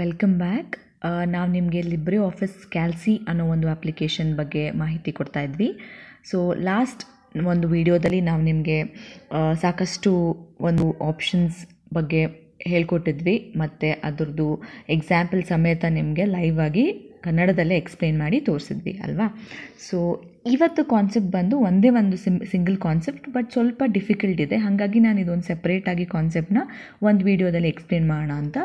welcome back ನಾವು ನಿಮಗೆ ಲಿಬ್ರಿ office ಕ್ಯಾಲ್ಸಿ ಅನ್ನೋ ಒಂದು ಅಪ್ಲಿಕೇಶನ್ ಬಗ್ಗೆ ಮಾಹಿತಿ ಕೊಡ್ತಾ ಇದ್ವಿ ಸೊ ಲಾಸ್ಟ್ ಒಂದು ವಿಡಿಯೋದಲ್ಲಿ ನಾವು ನಿಮಗೆ ಸಾಕಷ್ಟು ಒಂದು ಆಪ್ಷನ್ಸ್ ಬಗ್ಗೆ ಹೇಳ್ಕೊಟ್ಟಿದ್ವಿ ಮತ್ತು ಅದರದ್ದು ಎಕ್ಸಾಂಪಲ್ ಸಮೇತ ನಿಮಗೆ ಲೈವ್ ಆಗಿ ಕನ್ನಡದಲ್ಲೇ ಎಕ್ಸ್ಪ್ಲೇನ್ ಮಾಡಿ ತೋರಿಸಿದ್ವಿ ಅಲ್ವಾ ಸೊ ಇವತ್ತು ಕಾನ್ಸೆಪ್ಟ್ ಬಂದು ಒಂದೇ ಒಂದು ಸಿಮ್ ಸಿಂಗಲ್ ಕಾನ್ಸೆಪ್ಟ್ ಬಟ್ ಸ್ವಲ್ಪ ಡಿಫಿಕಲ್ಟ್ ಇದೆ ಹಾಗಾಗಿ ನಾನು ಇದೊಂದು ಸೆಪ್ರೇಟಾಗಿ ಕಾನ್ಸೆಪ್ಟನ್ನ ಒಂದು ವೀಡಿಯೋದಲ್ಲಿ ಎಕ್ಸ್ಪ್ಲೇನ್ ಮಾಡೋಣ ಅಂತ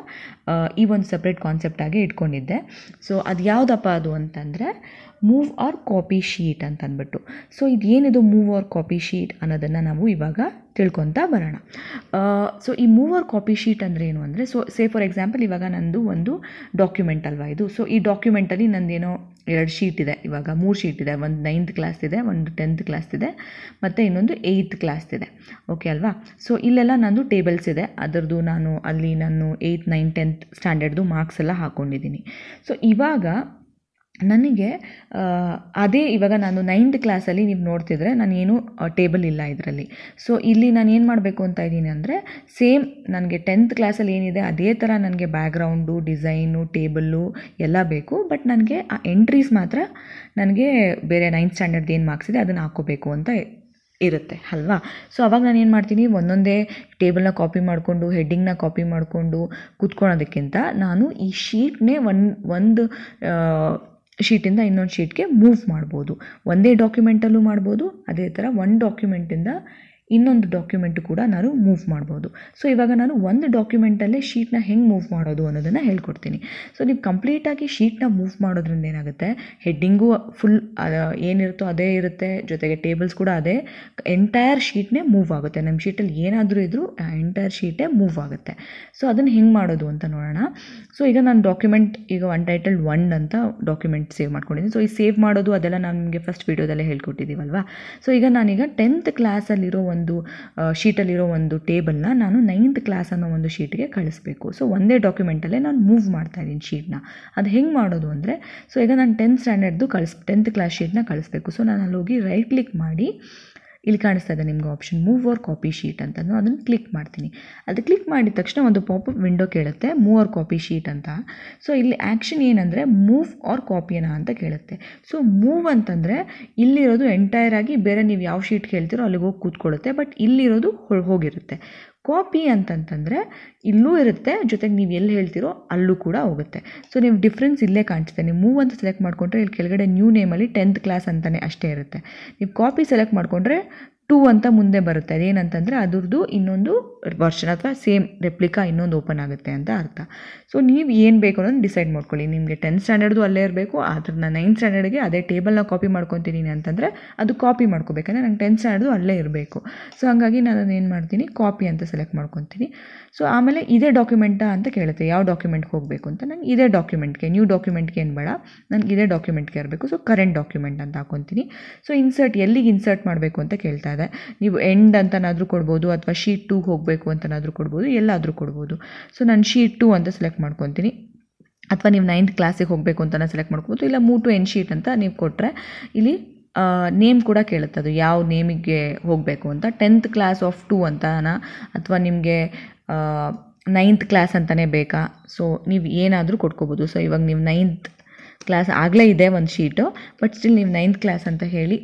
ಈ ಒಂದು ಸಪ್ರೇಟ್ ಕಾನ್ಸೆಪ್ಟಾಗಿ ಇಟ್ಕೊಂಡಿದ್ದೆ ಸೊ ಅದು ಯಾವುದಪ್ಪ ಅದು ಅಂತಂದರೆ ಮೂವ್ ಆರ್ ಕಾಪಿ ಶೀಟ್ ಅಂತ ಅಂದ್ಬಿಟ್ಟು ಸೊ ಇದು ಏನಿದು ಮೂವ್ ಆರ್ ಕಾಪಿ ಶೀಟ್ ಅನ್ನೋದನ್ನು ನಾವು ಇವಾಗ ತಿಳ್ಕೊತಾ ಬರೋಣ ಸೊ ಈ ಮೂವ್ ಆರ್ ಕಾಪಿ ಶೀಟ್ ಅಂದರೆ ಏನು ಅಂದರೆ ಸೊ ಸೇ ಫಾರ್ ಎಕ್ಸಾಂಪಲ್ ಇವಾಗ ನಂದು ಒಂದು ಡಾಕ್ಯುಮೆಂಟ್ ಅಲ್ವಾ ಇದು ಸೊ ಈ ಡಾಕ್ಯುಮೆಂಟಲ್ಲಿ ನಂದೇನೋ ಎರಡು ಶೀಟ್ ಇದೆ ಇವಾಗ ಮೂರು ಶೀಟ್ ಇದೆ ಒಂದು ನೈನ್ತ್ ಕ್ಲಾಸ್ ಇದೆ ಒಂದು ಟೆಂತ್ ಕ್ಲಾಸ್ ಇದೆ ಮತ್ತು ಇನ್ನೊಂದು ಏಯ್ತ್ ಕ್ಲಾಸ್ ಇದೆ ಓಕೆ ಅಲ್ವಾ ಸೊ ಇಲ್ಲೆಲ್ಲ ನಂದು ಟೇಬಲ್ಸ್ ಇದೆ ಅದರದ್ದು ನಾನು ಅಲ್ಲಿ ನಾನು ಏಯ್ತ್ ನೈನ್ ಟೆಂತ್ ಸ್ಟ್ಯಾಂಡರ್ಡ್ದು ಮಾರ್ಕ್ಸ್ ಎಲ್ಲ ಹಾಕ್ಕೊಂಡಿದ್ದೀನಿ ಸೊ ಇವಾಗ ನನಗೆ ಅದೇ ಇವಾಗ ನಾನು ನೈನ್ತ್ ಕ್ಲಾಸಲ್ಲಿ ನೀವು ನೋಡ್ತಿದ್ರೆ ನಾನೇನು ಟೇಬಲ್ ಇಲ್ಲ ಇದರಲ್ಲಿ ಸೊ ಇಲ್ಲಿ ನಾನು ಏನು ಮಾಡಬೇಕು ಅಂತ ಇದ್ದೀನಿ ಅಂದರೆ ಸೇಮ್ ನನಗೆ ಟೆಂತ್ ಕ್ಲಾಸಲ್ಲಿ ಏನಿದೆ ಅದೇ ಥರ ನನಗೆ ಬ್ಯಾಗ್ರೌಂಡು ಡಿಸೈನು ಟೇಬಲ್ಲು ಎಲ್ಲ ಬೇಕು ಬಟ್ ನನಗೆ ಆ ಎಂಟ್ರೀಸ್ ಮಾತ್ರ ನನಗೆ ಬೇರೆ ನೈನ್ತ್ ಸ್ಟ್ಯಾಂಡರ್ಡ್ ಏನು ಮಾರ್ಕ್ಸ್ ಇದೆ ಅದನ್ನು ಹಾಕೋಬೇಕು ಅಂತ ಇರುತ್ತೆ ಅಲ್ವಾ ಸೊ ಅವಾಗ ನಾನು ಏನು ಮಾಡ್ತೀನಿ ಒಂದೊಂದೇ ಟೇಬಲ್ನ ಕಾಪಿ ಮಾಡಿಕೊಂಡು ಹೆಡ್ಡಿಂಗ್ನ ಕಾಪಿ ಮಾಡಿಕೊಂಡು ಕೂತ್ಕೊಳ್ಳೋದಕ್ಕಿಂತ ನಾನು ಈ ಶೀಟ್ನೇ ಒನ್ ಒಂದು ಶೀಟಿಂದ ಇನ್ನೊಂದು ಶೀಟ್ಗೆ ಮೂವ್ ಮಾಡ್ಬೋದು ಒಂದೇ ಡಾಕ್ಯುಮೆಂಟಲ್ಲೂ ಮಾಡ್ಬೋದು ಅದೇ ಥರ ಒಂದು ಡಾಕ್ಯುಮೆಂಟಿಂದ ಇನ್ನೊಂದು ಡಾಕ್ಯುಮೆಂಟು ಕೂಡ ನಾನು ಮೂವ್ ಮಾಡ್ಬೋದು ಸೊ ಇವಾಗ ನಾನು ಒಂದು ಡಾಕ್ಯುಮೆಂಟಲ್ಲೇ ಶೀಟ್ನ ಹೆಂಗೆ ಮೂವ್ ಮಾಡೋದು ಅನ್ನೋದನ್ನು ಹೇಳ್ಕೊಡ್ತೀನಿ ಸೊ ನೀವು ಕಂಪ್ಲೀಟಾಗಿ ಶೀಟ್ನ ಮೂವ್ ಮಾಡೋದ್ರಿಂದ ಏನಾಗುತ್ತೆ ಹೆಡ್ಡಿಂಗು ಫುಲ್ ಏನಿರುತ್ತೋ ಅದೇ ಇರುತ್ತೆ ಜೊತೆಗೆ ಟೇಬಲ್ಸ್ ಕೂಡ ಅದೇ ಎಂಟೈರ್ ಶೀಟ್ನೇ ಮೂವ್ ಆಗುತ್ತೆ ನಮ್ಮ ಶೀಟಲ್ಲಿ ಏನಾದರೂ ಇದ್ದರೂ ಎಂಟೈರ್ ಶೀಟೇ ಮೂವ್ ಆಗುತ್ತೆ ಸೊ ಅದನ್ನು ಹೆಂಗೆ ಮಾಡೋದು ಅಂತ ನೋಡೋಣ ಸೊ ಈಗ ನಾನು ಡಾಕ್ಯುಮೆಂಟ್ ಈಗ ಒನ್ ಟೈಟಲ್ ಒನ್ ಅಂತ ಡಾಕ್ಯುಮೆಂಟ್ ಸೇವ್ ಮಾಡ್ಕೊಂಡಿದ್ದೀನಿ ಸೊ ಈ ಸೇವ್ ಮಾಡೋದು ಅದೆಲ್ಲ ನಾನು ನಿಮಗೆ ಫಸ್ಟ್ ವೀಡಿಯೋದಲ್ಲೇ ಹೇಳ್ಕೊಟ್ಟಿದ್ದೀವಲ್ವಾ ಸೊ ಈಗ ನಾನೀಗ ಟೆಂತ್ ಕ್ಲಾಸಲ್ಲಿರೋ ಒಂದು ಶೀಟಲ್ಲಿರೋ ಒಂದು ಟೇಬಲ್ನ ನಾನು ನೈನ್ತ್ ಕ್ಲಾಸ್ ಅನ್ನೋ ಒಂದು ಶೀಟ್ಗೆ ಕಳಿಸ್ಬೇಕು ಸೊ ಒಂದೇ ಡಾಕ್ಯುಮೆಂಟಲ್ಲೇ ನಾನು ಮೂವ್ ಮಾಡ್ತಾ ಇದ್ದೀನಿ ಶೀಟ್ನ ಅದು ಹೆಂಗೆ ಮಾಡೋದು ಅಂದರೆ ಸೊ ಈಗ ನಾನು ಟೆಂತ್ ಸ್ಟ್ಯಾಂಡರ್ಡ್ದು ಕಳಿಸ್ ಟೆಂತ್ ಕ್ಲಾಸ್ ಶೀಟ್ನ ಕಳಿಸ್ಬೇಕು ಸೊ ನಾನು ಅಲ್ಲಿ ಹೋಗಿ ರೈಟ್ ಕ್ಲಿಕ್ ಮಾಡಿ ಇಲ್ಲಿ ಕಾಣಿಸ್ತಾ ಇದೆ ನಿಮ್ಗೆ option move or copy sheet ಅಂತ ನಾನು ಅದನ್ನು ಕ್ಲಿಕ್ ಮಾಡ್ತೀನಿ ಅದು ಕ್ಲಿಕ್ ಮಾಡಿದ ತಕ್ಷಣ ಒಂದು ಅಪ್ ವಿಂಡೋ ಕೇಳುತ್ತೆ ಮೂವ್ ಆರ್ ಕಾಪಿ ಶೀಟ್ ಅಂತ ಸೊ ಇಲ್ಲಿ ಆ್ಯಕ್ಷನ್ ಏನಂದರೆ ಮೂವ್ ಆರ್ ಅನ್ನ ಅಂತ ಕೇಳುತ್ತೆ ಸೊ ಮೂವ್ ಅಂತಂದರೆ ಇಲ್ಲಿರೋದು ಎಂಟೈರ್ ಆಗಿ ಬೇರೆ ನೀವು ಯಾವ ಶೀಟ್ ಕೇಳ್ತೀರೋ ಅಲ್ಲಿಗೆ ಹೋಗಿ ಕೂತ್ಕೊಳ್ಳುತ್ತೆ ಬಟ್ ಇಲ್ಲಿರೋದು ಹೋಗಿರುತ್ತೆ ಕಾಪಿ ಅಂತಂತಂದರೆ ಇಲ್ಲೂ ಇರುತ್ತೆ ಜೊತೆಗೆ ನೀವು ಎಲ್ಲಿ ಹೇಳ್ತೀರೋ ಅಲ್ಲೂ ಕೂಡ ಹೋಗುತ್ತೆ ಸೊ ನೀವು ಡಿಫ್ರೆನ್ಸ್ ಇಲ್ಲೇ ಕಾಣಿಸುತ್ತೆ ನೀವು ಮೂವ್ ಅಂತ ಸೆಲೆಕ್ಟ್ ಮಾಡಿಕೊಂಡ್ರೆ ಇಲ್ಲಿ ಕೆಳಗಡೆ ನ್ಯೂ ನೇಮಲ್ಲಿ ಟೆಂತ್ ಕ್ಲಾಸ್ ಅಂತಲೇ ಅಷ್ಟೇ ಇರುತ್ತೆ ನೀವು ಕಾಪಿ ಸೆಲೆಕ್ಟ್ ಮಾಡಿಕೊಂಡ್ರೆ ಟೂ ಅಂತ ಮುಂದೆ ಬರುತ್ತೆ ಅದೇನಂತಂದರೆ ಅದ್ರದ್ದು ಇನ್ನೊಂದು ವರ್ಷನ್ ಅಥವಾ ಸೇಮ್ ರೆಪ್ಲಿಕಾ ಇನ್ನೊಂದು ಓಪನ್ ಆಗುತ್ತೆ ಅಂತ ಅರ್ಥ ಸೊ ನೀವು ಏನು ಬೇಕು ಅನ್ನೋದು ಡಿಸೈಡ್ ಮಾಡ್ಕೊಳ್ಳಿ ನಿಮಗೆ ಟೆಂತ್ ಸ್ಟ್ಯಾಂಡರ್ಡ್ದು ಅಲ್ಲೇ ಇರಬೇಕು ನಾನು ನೈನ್ತ್ ಸ್ಟ್ಯಾಂಡರ್ಡ್ಗೆ ಅದೇ ಟೇಬಲ್ನ ಕಾಪಿ ಮಾಡ್ಕೊತೀನಿ ಅಂತಂದರೆ ಅದು ಕಾಪಿ ಮಾಡ್ಕೋಬೇಕಂದ್ರೆ ನಂಗೆ ಟೆಂತ್ ಸ್ಟ್ಯಾಂಡರ್ಡು ಅಲ್ಲೇ ಇರಬೇಕು ಸೊ ಹಾಗಾಗಿ ನಾನು ಏನು ಮಾಡ್ತೀನಿ ಕಾಪಿ ಅಂತ ಸೆಲೆಕ್ಟ್ ಮಾಡ್ಕೊತೀನಿ ಸೊ ಆಮೇಲೆ ಇದೇ ಡಾಕ್ಯುಮೆಂಟಾ ಅಂತ ಕೇಳುತ್ತೆ ಯಾವ ಡಾಕ್ಯುಮೆಂಟ್ಗೆ ಹೋಗಬೇಕು ಅಂತ ನಂಗೆ ಇದೇ ಡಾಕ್ಯುಮೆಂಟ್ಗೆ ನ್ಯೂ ಡಾಕ್ಯುಮೆಂಟ್ಗೆ ಏನು ಬೇಡ ನನಗೆ ಇದೇ ಡಾಕ್ಯುಮೆಂಟ್ಗೆ ಇರಬೇಕು ಸೊ ಕರೆಂಟ್ ಡಾಕ್ಯುಮೆಂಟ್ ಅಂತ ಹಾಕೊತೀನಿ ಸೊ ಇನ್ಸರ್ಟ್ ಎಲ್ಲಿಗೆ ಇನ್ಸರ್ಟ್ ಮಾಡಬೇಕು ಅಂತ ಕೇಳ್ತಾ ಇದೆ ನೀವು ಎಂಡ್ ಅಂತನಾದರೂ ಕೊಡ್ಬೋದು ಅಥವಾ ಶೀಟ್ ಟೂ ಹೋಗಬೇಕು ಅಂತನಾದರೂ ಕೊಡ್ಬೋದು ಎಲ್ಲಾದರೂ ಕೊಡ್ಬೋದು ಸೊ ನಾನು ಶೀಟ್ ಟೂ ಅಂತ ಸೆಲೆಕ್ಟ್ ಮಾಡ್ಕೊತೀನಿ ಅಥವಾ ನೀವು ನೈನ್ತ್ ಕ್ಲಾಸಿಗೆ ಹೋಗಬೇಕು ಅಂತಲೇ ಸೆಲೆಕ್ಟ್ ಮಾಡ್ಕೊಬೋದು ಇಲ್ಲ ಮೂ ಟು ಎನ್ ಶೀಟ್ ಅಂತ ನೀವು ಕೊಟ್ಟರೆ ಇಲ್ಲಿ ನೇಮ್ ಕೂಡ ಕೇಳುತ್ತೆ ಅದು ಯಾವ ನೇಮಿಗೆ ಹೋಗಬೇಕು ಅಂತ ಟೆಂತ್ ಕ್ಲಾಸ್ ಆಫ್ ಟೂ ಅಂತನಾ ಅಥವಾ ನಿಮಗೆ ನೈನ್ತ್ ಕ್ಲಾಸ್ ಅಂತಲೇ ಬೇಕಾ ಸೊ ನೀವು ಏನಾದರೂ ಕೊಟ್ಕೋಬೋದು ಸೊ ಇವಾಗ ನೀವು ನೈನ್ತ್ ಕ್ಲಾಸ್ ಆಗಲೇ ಇದೆ ಒಂದು ಶೀಟು ಬಟ್ ಸ್ಟಿಲ್ ನೀವು ನೈನ್ತ್ ಕ್ಲಾಸ್ ಅಂತ ಹೇಳಿ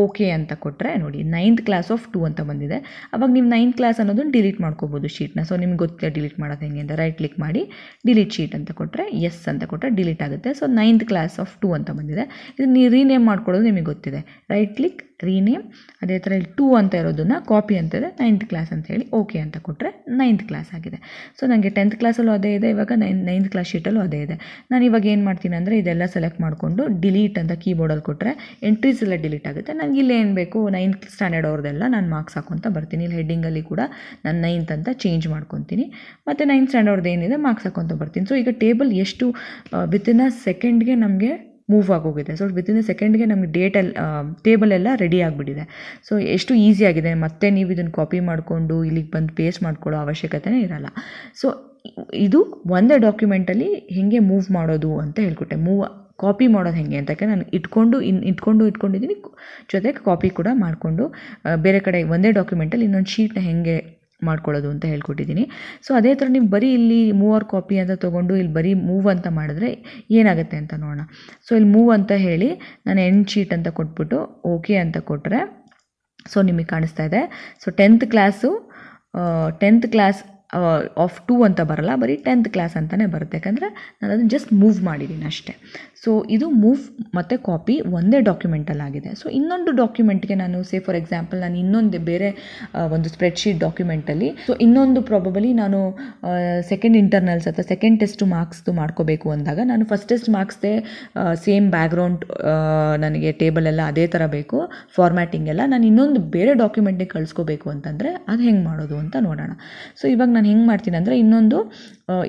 ಓಕೆ ಅಂತ ಕೊಟ್ಟರೆ ನೋಡಿ ನೈನ್ತ್ ಕ್ಲಾಸ್ ಆಫ್ ಟೂ ಅಂತ ಬಂದಿದೆ ಅವಾಗ ನೀವು ನೈನ್ತ್ ಕ್ಲಾಸ್ ಅನ್ನೋದನ್ನು ಡಿಲೀಟ್ ಮಾಡ್ಕೋಬೋದು ಶೀಟ್ನ ಸೊ ನಿಮ್ಗೆ ಗೊತ್ತಿಲ್ಲ ಡಿಲೀಟ್ ಮಾಡೋದು ಹೆಂಗೆ ಅಂತ ರೈಟ್ ಕ್ಲಿಕ್ ಮಾಡಿ ಡಿಲೀಟ್ ಶೀಟ್ ಅಂತ ಕೊಟ್ಟರೆ ಎಸ್ ಅಂತ ಕೊಟ್ಟರೆ ಡಿಲೀಟ್ ಆಗುತ್ತೆ so ninth class of two ಅಂತ ಬಂದಿದೆ ಇದು ನೀವು ರೀನೇಮ್ ಮಾಡ್ಕೊಳ್ಳೋದು ನಿಮಗೆ ಗೊತ್ತಿದೆ ರೈಟ್ ಕ್ಲಿಕ್ ರೀನೇಮ್ ಅದೇ ಥರ ಇಲ್ಲಿ ಟೂ ಅಂತ ಇರೋದನ್ನು ಕಾಪಿ ಅಂತ ಇದೆ ನೈನ್ತ್ ಕ್ಲಾಸ್ ಅಂತ ಹೇಳಿ ಓಕೆ ಅಂತ ಕೊಟ್ಟರೆ ನೈನ್ತ್ ಕ್ಲಾಸ್ ಆಗಿದೆ ಸೊ ನನಗೆ ಟೆಂತ್ ಕ್ಲಾಸಲ್ಲೂ ಅದೇ ಇದೆ ಇವಾಗ ನೈನ್ ನೈನ್ತ್ ಕ್ಲಾಸ್ ಶೀಟಲ್ಲೂ ಅದೇ ಇದೆ ನಾನು ಇವಾಗ ಏನು ಮಾಡ್ತೀನಿ ಅಂದರೆ ಇದೆಲ್ಲ ಸೆಲೆಕ್ಟ್ ಮಾಡಿಕೊಂಡು ಡಿಲೀಟ್ ಅಂತ ಕೀಬೋರ್ಡಲ್ಲಿ ಕೊಟ್ಟರೆ ಎಂಟ್ರೀಸ್ ಎಲ್ಲ ಡಿಲೀಟ್ ಆಗುತ್ತೆ ನನಗೆ ಇಲ್ಲಿ ಬೇಕು ನೈನ್ತ್ ಸ್ಟ್ಯಾಂಡರ್ಡ್ ಅವ್ರದ್ದೆಲ್ಲ ನಾನು ಮಾರ್ಕ್ಸ್ ಹಾಕ್ಕೊತ ಬರ್ತೀನಿ ಇಲ್ಲಿ ಹೆಡ್ಡಿಂಗಲ್ಲಿ ಕೂಡ ನಾನು ನೈನ್ತ್ ಅಂತ ಚೇಂಜ್ ಮಾಡ್ಕೊತೀನಿ ಮತ್ತು ನೈನ್ತ್ ಸ್ಟ್ಯಾಂಡರ್ಡ್ ಅವ್ರದ್ದು ಏನಿದೆ ಮಾರ್ಕ್ಸ್ ಹಾಕ್ಕೊತ ಬರ್ತೀನಿ ಸೊ ಈಗ ಟೇಬಲ್ ಎಷ್ಟು ವಿತಿನ್ ಅ ಸೆಕೆಂಡ್ಗೆ ನಮಗೆ ಮೂವ್ ಆಗೋಗಿದೆ ಸೊ ವಿತಿನ್ ಎ ಸೆಕೆಂಡ್ಗೆ ನಮಗೆ ಡೇಟೆಲ್ಲ ಟೇಬಲ್ ಎಲ್ಲ ರೆಡಿ ಆಗಿಬಿಟ್ಟಿದೆ ಸೊ ಎಷ್ಟು ಆಗಿದೆ ಮತ್ತೆ ನೀವು ಇದನ್ನು ಕಾಪಿ ಮಾಡಿಕೊಂಡು ಇಲ್ಲಿಗೆ ಬಂದು ಪೇಸ್ಟ್ ಮಾಡ್ಕೊಳ್ಳೋ ಅವಶ್ಯಕತೆನೇ ಇರಲ್ಲ ಸೊ ಇದು ಒಂದೇ ಡಾಕ್ಯುಮೆಂಟಲ್ಲಿ ಹೇಗೆ ಮೂವ್ ಮಾಡೋದು ಅಂತ ಹೇಳ್ಕೊಟ್ಟೆ ಮೂವ್ ಕಾಪಿ ಮಾಡೋದು ಹೇಗೆ ಅಂತ ನಾನು ಇಟ್ಕೊಂಡು ಇನ್ ಇಟ್ಕೊಂಡು ಇಟ್ಕೊಂಡಿದ್ದೀನಿ ಜೊತೆಗೆ ಕಾಪಿ ಕೂಡ ಮಾಡಿಕೊಂಡು ಬೇರೆ ಕಡೆ ಒಂದೇ ಡಾಕ್ಯುಮೆಂಟಲ್ಲಿ ಇನ್ನೊಂದು ಶೀಟ್ನ ಹೇಗೆ ಮಾಡ್ಕೊಳ್ಳೋದು ಅಂತ ಹೇಳ್ಕೊಟ್ಟಿದ್ದೀನಿ ಸೊ ಅದೇ ಥರ ನೀವು ಬರೀ ಇಲ್ಲಿ ಮೂವರ್ ಕಾಪಿ ಅಂತ ತೊಗೊಂಡು ಇಲ್ಲಿ ಬರೀ ಮೂವ್ ಅಂತ ಮಾಡಿದ್ರೆ ಏನಾಗುತ್ತೆ ಅಂತ ನೋಡೋಣ ಸೊ ಇಲ್ಲಿ ಮೂವ್ ಅಂತ ಹೇಳಿ ನಾನು ಎಂಡ್ ಶೀಟ್ ಅಂತ ಕೊಟ್ಬಿಟ್ಟು ಓಕೆ ಅಂತ ಕೊಟ್ಟರೆ ಸೊ ನಿಮಗೆ ಕಾಣಿಸ್ತಾ ಇದೆ so tenth class tenth class of two ಅಂತ ಬರಲ್ಲ ಬರೀ ಟೆಂತ್ ಕ್ಲಾಸ್ ಅಂತಲೇ ಬರುತ್ತೆ ಯಾಕಂದರೆ ನಾನು ಅದನ್ನು ಜಸ್ಟ್ ಮೂವ್ ಮಾಡಿದ್ದೀನಿ ಅಷ್ಟೇ ಸೊ ಇದು ಮೂವ್ ಮತ್ತು ಕಾಪಿ ಒಂದೇ ಡಾಕ್ಯುಮೆಂಟಲ್ಲಾಗಿದೆ ಸೊ ಇನ್ನೊಂದು ಡಾಕ್ಯುಮೆಂಟ್ಗೆ ನಾನು ಸೇ ಫಾರ್ ಎಕ್ಸಾಂಪಲ್ ನಾನು ಇನ್ನೊಂದು ಬೇರೆ ಒಂದು ಸ್ಪ್ರೆಡ್ಶೀಟ್ ಡಾಕ್ಯುಮೆಂಟಲ್ಲಿ ಸೊ ಇನ್ನೊಂದು ಪ್ರಾಬಬಲಿ ನಾನು ಸೆಕೆಂಡ್ ಇಂಟರ್ನಲ್ಸ್ ಅಥವಾ ಸೆಕೆಂಡ್ ಟೆಸ್ಟ್ ಮಾರ್ಕ್ಸ್ದು ಮಾಡ್ಕೋಬೇಕು ಅಂದಾಗ ನಾನು ಫಸ್ಟ್ ಟೆಸ್ಟ್ ಮಾರ್ಕ್ಸ್ದೇ ಸೇಮ್ ಬ್ಯಾಕ್ಗ್ರೌಂಡ್ ನನಗೆ ಟೇಬಲ್ ಎಲ್ಲ ಅದೇ ಥರ ಬೇಕು ಫಾರ್ಮ್ಯಾಟಿಂಗ್ ಎಲ್ಲ ನಾನು ಇನ್ನೊಂದು ಬೇರೆ ಡಾಕ್ಯುಮೆಂಟಿಗೆ ಕಳಿಸ್ಕೋಬೇಕು ಅಂತಂದರೆ ಅದು ಹೆಂಗೆ ಮಾಡೋದು ಅಂತ ನೋಡೋಣ ಸೊ ಇವಾಗ ನಾನು ಹೆಂಗೆ ಮಾಡ್ತೀನಿ ಅಂದರೆ ಇನ್ನೊಂದು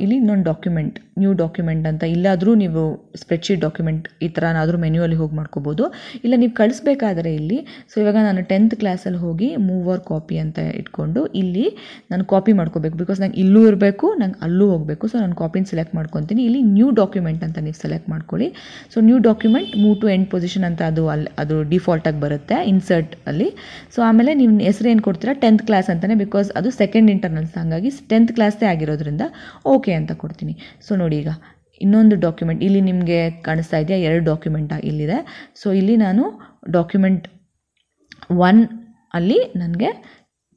ಇಲ್ಲಿ ಇನ್ನೊಂದು ಡಾಕ್ಯುಮೆಂಟ್ ನ್ಯೂ ಡಾಕ್ಯುಮೆಂಟ್ ಅಂತ ಇಲ್ಲಾದರೂ ನೀವು ಸ್ಪ್ರೆಡ್ಶೀಟ್ ಡಾಕ್ಯುಮೆಂಟ್ ಈ ಥರ ಏನಾದರೂ ಅಲ್ಲಿ ಹೋಗಿ ಮಾಡ್ಕೋಬೋದು ಇಲ್ಲ ನೀವು ಕಳಿಸ್ಬೇಕಾದ್ರೆ ಇಲ್ಲಿ ಸೊ ಇವಾಗ ನಾನು ಟೆಂತ್ ಕ್ಲಾಸಲ್ಲಿ ಹೋಗಿ ಮೂವರ್ ಕಾಪಿ ಅಂತ ಇಟ್ಕೊಂಡು ಇಲ್ಲಿ ನಾನು ಕಾಪಿ ಮಾಡ್ಕೋಬೇಕು ಬಿಕಾಸ್ ನಂಗೆ ಇಲ್ಲೂ ಇರಬೇಕು ನಂಗೆ ಅಲ್ಲೂ ಹೋಗಬೇಕು ಸೊ ನಾನು ಕಾಪಿನ ಸೆಲೆಕ್ಟ್ ಮಾಡ್ಕೊತೀನಿ ಇಲ್ಲಿ ನ್ಯೂ ಡಾಕ್ಯುಮೆಂಟ್ ಅಂತ ನೀವು ಸೆಲೆಕ್ಟ್ ಮಾಡ್ಕೊಳ್ಳಿ so new document move to end position ಅಂತ ಅದು ಅಲ್ಲಿ ಅದು ಡಿಫಾಲ್ಟಾಗಿ ಬರುತ್ತೆ ಇನ್ಸರ್ಟ್ ಅಲ್ಲಿ ಸೊ ಆಮೇಲೆ ನಿಮ್ಮ ಹೆಸರು ಏನು ಕೊಡ್ತೀರಾ ಟೆಂತ್ ಕ್ಲಾಸ್ ಅಂತಲೇ ಬಿಕಾಸ್ ಅದು ಸೆಕೆಂಡ್ ಇಂಟರ್ನಲ್ಸ್ ಹಾಗಾಗಿ ಟೆಂತ್ ಕ್ಲಾಸೇ ಆಗಿರೋದ್ರಿಂದ ಓಕೆ ಅಂತ ಕೊಡ್ತೀನಿ ಸೊ ನೋಡಿ ಈಗ ಇನ್ನೊಂದು ಡಾಕ್ಯುಮೆಂಟ್ ಇಲ್ಲಿ ನಿಮಗೆ ಕಾಣಿಸ್ತಾ ಇದೆಯಾ ಎರಡು ಡಾಕ್ಯುಮೆಂಟ್ ಇಲ್ಲಿದೆ ಸೊ ಇಲ್ಲಿ ನಾನು ಡಾಕ್ಯುಮೆಂಟ್ ಒನ್ ಅಲ್ಲಿ ನನಗೆ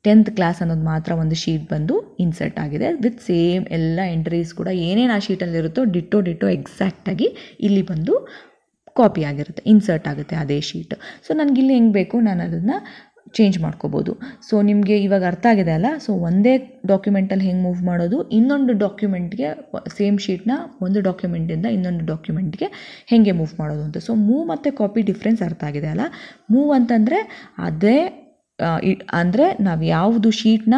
ಟೆಂತ್ ಕ್ಲಾಸ್ ಅನ್ನೋದು ಮಾತ್ರ ಒಂದು ಶೀಟ್ ಬಂದು ಇನ್ಸರ್ಟ್ ಆಗಿದೆ ವಿತ್ ಸೇಮ್ ಎಲ್ಲ ಎಂಟ್ರೀಸ್ ಕೂಡ ಏನೇನು ಆ ಶೀಟಲ್ಲಿರುತ್ತೋ ಡಿಟ್ಟೋ ಡಿಟ್ಟೋ ಎಕ್ಸಾಕ್ಟಾಗಿ ಇಲ್ಲಿ ಬಂದು ಕಾಪಿ ಆಗಿರುತ್ತೆ ಇನ್ಸರ್ಟ್ ಆಗುತ್ತೆ ಅದೇ ಶೀಟ್ ಸೊ ನನಗಿಲ್ಲಿ ಹೆಂಗೆ ಬೇಕು ನಾನು ಅದನ್ನು ಚೇಂಜ್ ಮಾಡ್ಕೋಬೋದು ಸೊ ನಿಮಗೆ ಇವಾಗ ಅರ್ಥ ಆಗಿದೆ ಅಲ್ಲ ಸೊ ಒಂದೇ ಡಾಕ್ಯುಮೆಂಟಲ್ಲಿ ಹೆಂಗೆ ಮೂವ್ ಮಾಡೋದು ಇನ್ನೊಂದು ಡಾಕ್ಯುಮೆಂಟ್ಗೆ ಸೇಮ್ ಶೀಟ್ನ ಒಂದು ಡಾಕ್ಯುಮೆಂಟಿಂದ ಇನ್ನೊಂದು ಡಾಕ್ಯುಮೆಂಟ್ಗೆ ಹೇಗೆ ಮೂವ್ ಮಾಡೋದು ಅಂತ ಸೊ ಮೂವ್ ಮತ್ತು ಕಾಪಿ ಡಿಫ್ರೆನ್ಸ್ ಅರ್ಥ ಆಗಿದೆ ಅಲ್ಲ ಮೂವ್ ಅಂತಂದರೆ ಅದೇ ಅಂದರೆ ನಾವು ಯಾವುದು ಶೀಟ್ನ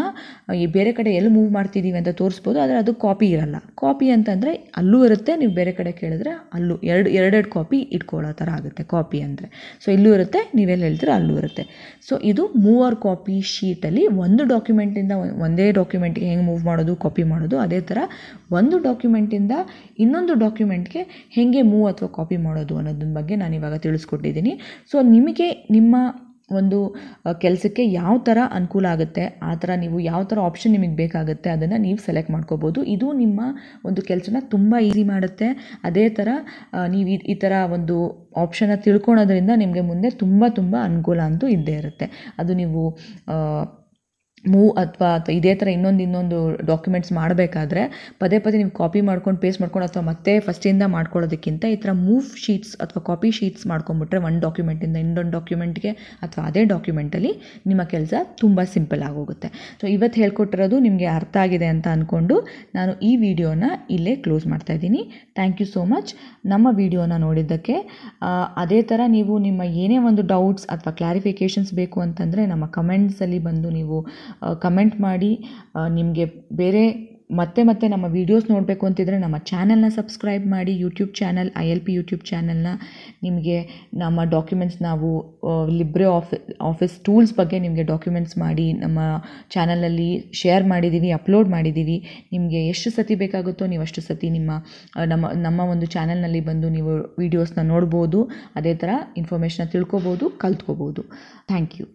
ಈ ಬೇರೆ ಕಡೆ ಎಲ್ಲಿ ಮೂವ್ ಮಾಡ್ತಿದ್ದೀವಿ ಅಂತ ತೋರಿಸ್ಬೋದು ಆದರೆ ಅದು ಕಾಪಿ ಇರಲ್ಲ ಕಾಪಿ ಅಂತಂದರೆ ಅಲ್ಲೂ ಇರುತ್ತೆ ನೀವು ಬೇರೆ ಕಡೆ ಕೇಳಿದ್ರೆ ಅಲ್ಲೂ ಎರಡು ಎರಡೆರಡು ಕಾಪಿ ಇಟ್ಕೊಳ್ಳೋ ಥರ ಆಗುತ್ತೆ ಕಾಪಿ ಅಂದರೆ ಸೊ ಇಲ್ಲೂ ಇರುತ್ತೆ ನೀವೆಲ್ಲಿ ಹೇಳ್ತೀರ ಅಲ್ಲೂ ಇರುತ್ತೆ ಸೊ ಇದು ಮೂವರ್ ಕಾಪಿ ಶೀಟಲ್ಲಿ ಒಂದು ಡಾಕ್ಯುಮೆಂಟಿಂದ ಒಂದೇ ಡಾಕ್ಯುಮೆಂಟ್ಗೆ ಹೆಂಗೆ ಮೂವ್ ಮಾಡೋದು ಕಾಪಿ ಮಾಡೋದು ಅದೇ ಥರ ಒಂದು ಡಾಕ್ಯುಮೆಂಟಿಂದ ಇನ್ನೊಂದು ಡಾಕ್ಯುಮೆಂಟ್ಗೆ ಹೇಗೆ ಮೂವ್ ಅಥವಾ ಕಾಪಿ ಮಾಡೋದು ಅನ್ನೋದನ್ನ ಬಗ್ಗೆ ನಾನು ಇವಾಗ ತಿಳಿಸ್ಕೊಟ್ಟಿದ್ದೀನಿ ಸೊ ನಿಮಗೆ ನಿಮ್ಮ ಒಂದು ಕೆಲಸಕ್ಕೆ ಯಾವ ಥರ ಅನುಕೂಲ ಆಗುತ್ತೆ ಆ ಥರ ನೀವು ಯಾವ ಥರ ಆಪ್ಷನ್ ನಿಮಗೆ ಬೇಕಾಗುತ್ತೆ ಅದನ್ನು ನೀವು ಸೆಲೆಕ್ಟ್ ಮಾಡ್ಕೋಬೋದು ಇದು ನಿಮ್ಮ ಒಂದು ಕೆಲಸನ ತುಂಬ ಈಸಿ ಮಾಡುತ್ತೆ ಅದೇ ಥರ ನೀವು ಈ ಈ ಥರ ಒಂದು ಆಪ್ಷನ್ನ ತಿಳ್ಕೊಳೋದ್ರಿಂದ ನಿಮಗೆ ಮುಂದೆ ತುಂಬ ತುಂಬ ಅನುಕೂಲ ಅಂತೂ ಇದ್ದೇ ಇರುತ್ತೆ ಅದು ನೀವು ಮೂವ್ ಅಥವಾ ಇದೇ ಥರ ಇನ್ನೊಂದು ಇನ್ನೊಂದು ಡಾಕ್ಯುಮೆಂಟ್ಸ್ ಮಾಡಬೇಕಾದ್ರೆ ಪದೇ ಪದೇ ನೀವು ಕಾಪಿ ಮಾಡ್ಕೊಂಡು ಪೇಸ್ಟ್ ಮಾಡ್ಕೊಂಡು ಅಥವಾ ಮತ್ತೆ ಫಸ್ಟಿಂದ ಮಾಡ್ಕೊಳ್ಳೋದಕ್ಕಿಂತ ಈ ಥರ ಮೂವ್ ಶೀಟ್ಸ್ ಅಥವಾ ಕಾಪಿ ಶೀಟ್ಸ್ ಮಾಡ್ಕೊಂಬಿಟ್ರೆ ಒಂದು ಡಾಕ್ಯುಮೆಂಟಿಂದ ಇನ್ನೊಂದು ಡಾಕ್ಯುಮೆಂಟ್ಗೆ ಅಥವಾ ಅದೇ ಡಾಕ್ಯುಮೆಂಟಲ್ಲಿ ನಿಮ್ಮ ಕೆಲಸ ತುಂಬ ಸಿಂಪಲ್ ಆಗೋಗುತ್ತೆ ಸೊ ಇವತ್ತು ಹೇಳ್ಕೊಟ್ಟಿರೋದು ನಿಮಗೆ ಅರ್ಥ ಆಗಿದೆ ಅಂತ ಅಂದ್ಕೊಂಡು ನಾನು ಈ ವಿಡಿಯೋನ ಇಲ್ಲೇ ಕ್ಲೋಸ್ ಮಾಡ್ತಾ ಥ್ಯಾಂಕ್ ಯು ಸೋ ಮಚ್ ನಮ್ಮ ವಿಡಿಯೋನ ನೋಡಿದ್ದಕ್ಕೆ ಅದೇ ಥರ ನೀವು ನಿಮ್ಮ ಏನೇ ಒಂದು ಡೌಟ್ಸ್ ಅಥವಾ ಕ್ಲಾರಿಫಿಕೇಷನ್ಸ್ ಬೇಕು ಅಂತಂದರೆ ನಮ್ಮ ಕಮೆಂಟ್ಸಲ್ಲಿ ಬಂದು ನೀವು ಕಮೆಂಟ್ ಮಾಡಿ ನಿಮಗೆ ಬೇರೆ ಮತ್ತೆ ಮತ್ತೆ ನಮ್ಮ ವೀಡಿಯೋಸ್ ನೋಡಬೇಕು ಅಂತಿದ್ರೆ ನಮ್ಮ ಚಾನಲ್ನ ಸಬ್ಸ್ಕ್ರೈಬ್ ಮಾಡಿ YouTube channel I L P YouTube ಚಾನಲ್ನ ನಿಮಗೆ ನಮ್ಮ ಡಾಕ್ಯುಮೆಂಟ್ಸ್ ನಾವು ಲಿಬ್ರೆ ಆಫಿ ಆಫೀಸ್ ಟೂಲ್ಸ್ ಬಗ್ಗೆ ನಿಮಗೆ ಡಾಕ್ಯುಮೆಂಟ್ಸ್ ಮಾಡಿ ನಮ್ಮ ಚಾನಲಲ್ಲಿ ಶೇರ್ ಮಾಡಿದ್ದೀವಿ ಅಪ್ಲೋಡ್ ಮಾಡಿದ್ದೀವಿ ನಿಮಗೆ ಎಷ್ಟು ಸತಿ ಬೇಕಾಗುತ್ತೋ ನೀವು ಅಷ್ಟು ಸತಿ ನಿಮ್ಮ ನಮ್ಮ ನಮ್ಮ ಒಂದು ಚಾನಲ್ನಲ್ಲಿ ಬಂದು ನೀವು ವೀಡಿಯೋಸ್ನ ನೋಡ್ಬೋದು ಅದೇ ಥರ ಇನ್ಫಾರ್ಮೇಷನ್ನ ತಿಳ್ಕೊಬೋದು ಕಲ್ತ್ಕೋಬೋದು ಥ್ಯಾಂಕ್ ಯು